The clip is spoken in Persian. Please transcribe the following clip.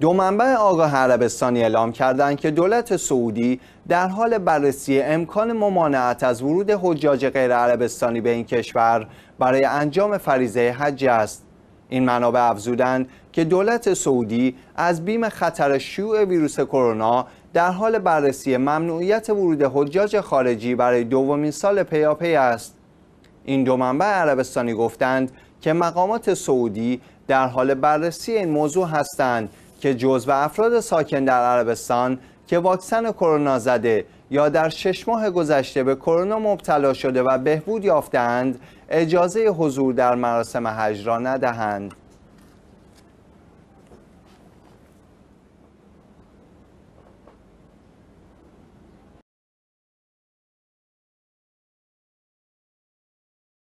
دو منبع آگاه عربستانی اعلام کردند که دولت سعودی در حال بررسی امکان ممانعت از ورود حجاج غیر عربستانی به این کشور برای انجام فریضه حج است. این منابع افزودند که دولت سعودی از بیم خطر شیوع ویروس کرونا در حال بررسی ممنوعیت ورود حجاج خارجی برای دومین سال پیاپی است. این دو منبع عربستانی گفتند که مقامات سعودی در حال بررسی این موضوع هستند که و افراد ساکن در عربستان که واکسن کرونا زده یا در شش ماه گذشته به کرونا مبتلا شده و بهبود یافتند اجازه حضور در مراسم حج را ندهند